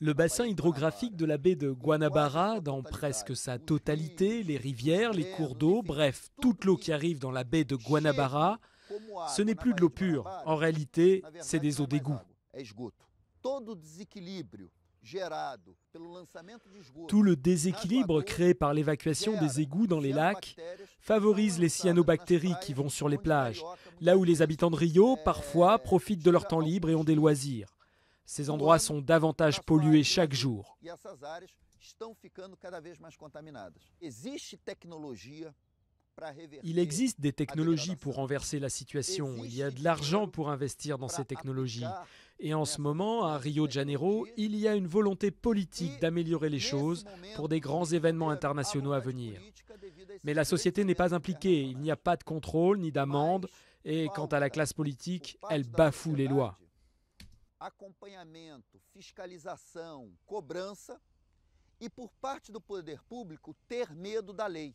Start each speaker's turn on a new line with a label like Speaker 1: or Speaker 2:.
Speaker 1: Le bassin hydrographique de la baie de Guanabara, dans presque sa totalité, les rivières, les cours d'eau, bref, toute l'eau qui arrive dans la baie de Guanabara, ce n'est plus de l'eau pure, en réalité, c'est des eaux d'égout. Tout le déséquilibre créé par l'évacuation des égouts dans les lacs favorise les cyanobactéries qui vont sur les plages, là où les habitants de Rio, parfois, profitent de leur temps libre et ont des loisirs. Ces endroits sont davantage pollués chaque jour.
Speaker 2: E il existe des technologies
Speaker 1: pour renverser la situation. Il y a de l'argent pour investir dans ces technologies. Et en ce moment, à Rio de Janeiro, il y a une volonté politique e d'améliorer les choses pour des grands événements internationaux à venir. Mais la société n'est pas impliquée. Il n'y a pas de contrôle ni d'amende. Et quant à la classe politique, elle bafoue les lois.
Speaker 2: acompanhamento, fiscalização, cobrança e, por parte do poder público, ter medo da lei.